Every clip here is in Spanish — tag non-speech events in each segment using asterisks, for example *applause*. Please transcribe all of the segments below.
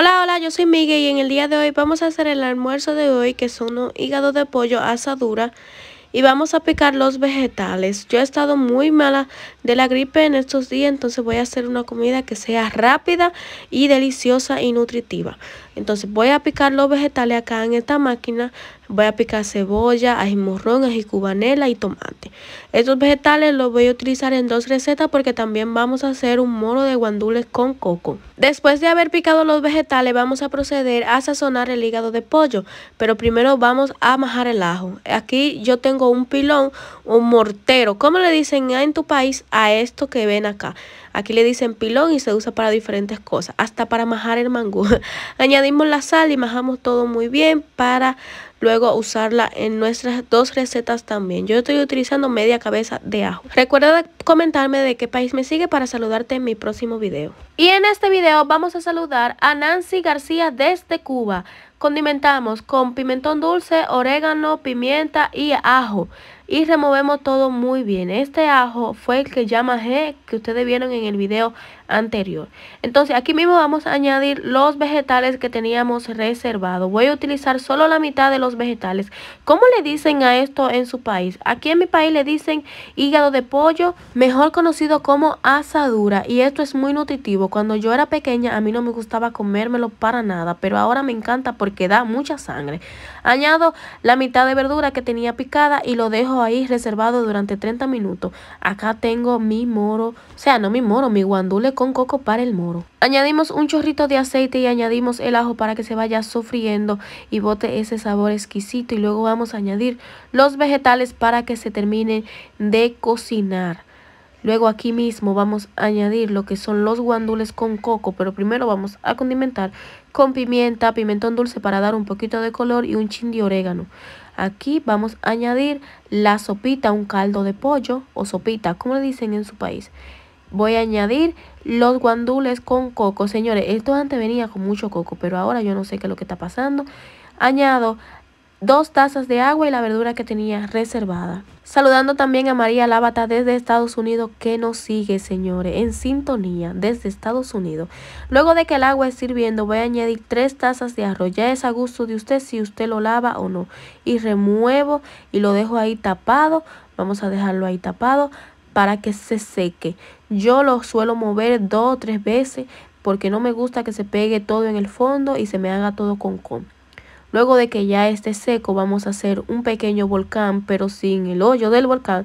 Hola, hola, yo soy Miguel y en el día de hoy vamos a hacer el almuerzo de hoy que son un hígado de pollo asadura y vamos a picar los vegetales. Yo he estado muy mala de la gripe en estos días, entonces voy a hacer una comida que sea rápida y deliciosa y nutritiva. Entonces voy a picar los vegetales acá en esta máquina Voy a picar cebolla, ají morrón, ají cubanela y tomate. Estos vegetales los voy a utilizar en dos recetas porque también vamos a hacer un moro de guandules con coco. Después de haber picado los vegetales vamos a proceder a sazonar el hígado de pollo, pero primero vamos a majar el ajo. Aquí yo tengo un pilón, un mortero, como le dicen en tu país a esto que ven acá. Aquí le dicen pilón y se usa para diferentes cosas, hasta para majar el mangú. *laughs* Añadimos la sal y majamos todo muy bien para luego usarla en nuestras dos recetas también. Yo estoy utilizando media cabeza de ajo. Recuerda comentarme de qué país me sigue para saludarte en mi próximo video. Y en este video vamos a saludar a Nancy García desde Cuba. Condimentamos con pimentón dulce, orégano, pimienta y ajo. Y removemos todo muy bien. Este ajo fue el que ya majé que ustedes vieron en el video anterior. Entonces aquí mismo vamos a añadir los vegetales que teníamos reservado. Voy a utilizar solo la mitad de los vegetales. ¿Cómo le dicen a esto en su país? Aquí en mi país le dicen hígado de pollo, mejor conocido como asadura. Y esto es muy nutritivo. Cuando yo era pequeña a mí no me gustaba comérmelo para nada. Pero ahora me encanta que da mucha sangre. Añado la mitad de verdura que tenía picada y lo dejo ahí reservado durante 30 minutos. Acá tengo mi moro, o sea, no mi moro, mi guandule con coco para el moro. Añadimos un chorrito de aceite y añadimos el ajo para que se vaya sufriendo y bote ese sabor exquisito. Y luego vamos a añadir los vegetales para que se terminen de cocinar. Luego aquí mismo vamos a añadir lo que son los guandules con coco, pero primero vamos a condimentar con pimienta, pimentón dulce para dar un poquito de color y un chin de orégano. Aquí vamos a añadir la sopita, un caldo de pollo o sopita, como le dicen en su país. Voy a añadir los guandules con coco. Señores, esto antes venía con mucho coco, pero ahora yo no sé qué es lo que está pasando. Añado dos tazas de agua y la verdura que tenía reservada. Saludando también a María Lábata desde Estados Unidos que nos sigue, señores, en sintonía desde Estados Unidos. Luego de que el agua esté sirviendo, voy a añadir tres tazas de arroz. Ya es a gusto de usted si usted lo lava o no. Y remuevo y lo dejo ahí tapado. Vamos a dejarlo ahí tapado para que se seque. Yo lo suelo mover dos o tres veces porque no me gusta que se pegue todo en el fondo y se me haga todo con con. Luego de que ya esté seco vamos a hacer un pequeño volcán pero sin el hoyo del volcán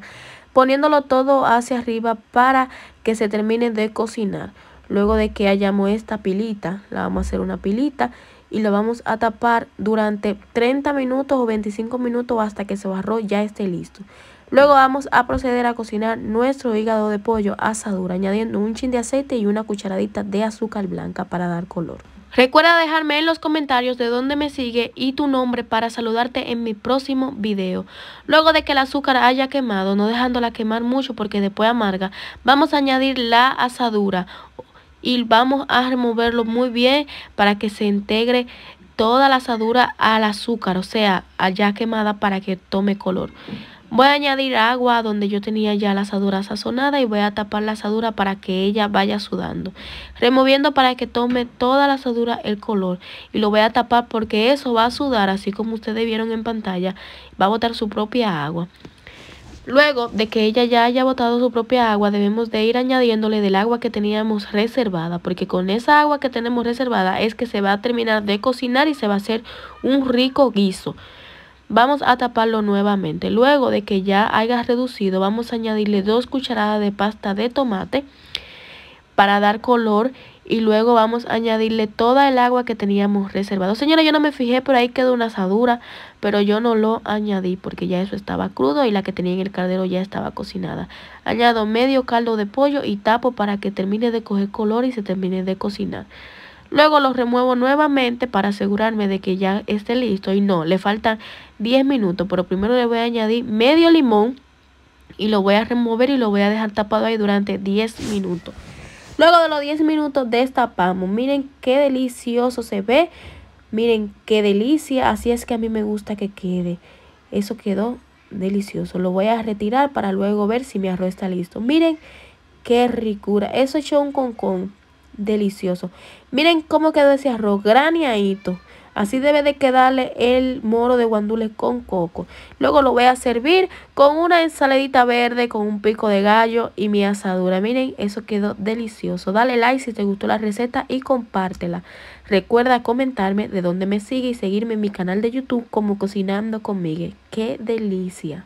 poniéndolo todo hacia arriba para que se termine de cocinar. Luego de que hayamos esta pilita, la vamos a hacer una pilita y lo vamos a tapar durante 30 minutos o 25 minutos hasta que se barro ya esté listo. Luego vamos a proceder a cocinar nuestro hígado de pollo asadura añadiendo un chin de aceite y una cucharadita de azúcar blanca para dar color. Recuerda dejarme en los comentarios de dónde me sigue y tu nombre para saludarte en mi próximo video. Luego de que el azúcar haya quemado, no dejándola quemar mucho porque después amarga, vamos a añadir la asadura y vamos a removerlo muy bien para que se integre toda la asadura al azúcar, o sea, ya quemada para que tome color. Voy a añadir agua donde yo tenía ya la asadura sazonada y voy a tapar la asadura para que ella vaya sudando. Removiendo para que tome toda la asadura el color y lo voy a tapar porque eso va a sudar así como ustedes vieron en pantalla. Va a botar su propia agua. Luego de que ella ya haya botado su propia agua, debemos de ir añadiéndole del agua que teníamos reservada, porque con esa agua que tenemos reservada es que se va a terminar de cocinar y se va a hacer un rico guiso. Vamos a taparlo nuevamente. Luego de que ya haya reducido, vamos a añadirle dos cucharadas de pasta de tomate para dar color y luego vamos a añadirle toda el agua que teníamos reservado. Señora, yo no me fijé, pero ahí quedó una asadura, pero yo no lo añadí porque ya eso estaba crudo y la que tenía en el caldero ya estaba cocinada. Añado medio caldo de pollo y tapo para que termine de coger color y se termine de cocinar. Luego lo remuevo nuevamente para asegurarme de que ya esté listo y no, le faltan 10 minutos, pero primero le voy a añadir medio limón y lo voy a remover y lo voy a dejar tapado ahí durante 10 minutos. Luego de los 10 minutos destapamos. Miren qué delicioso se ve. Miren qué delicia. Así es que a mí me gusta que quede. Eso quedó delicioso. Lo voy a retirar para luego ver si mi arroz está listo. Miren qué ricura. Eso hecho un con delicioso. Miren cómo quedó ese arroz, graniadito. Así debe de quedarle el moro de guandules con coco. Luego lo voy a servir con una ensaladita verde, con un pico de gallo y mi asadura. Miren, eso quedó delicioso. Dale like si te gustó la receta y compártela. Recuerda comentarme de dónde me sigue y seguirme en mi canal de YouTube como Cocinando con Miguel. ¡Qué delicia!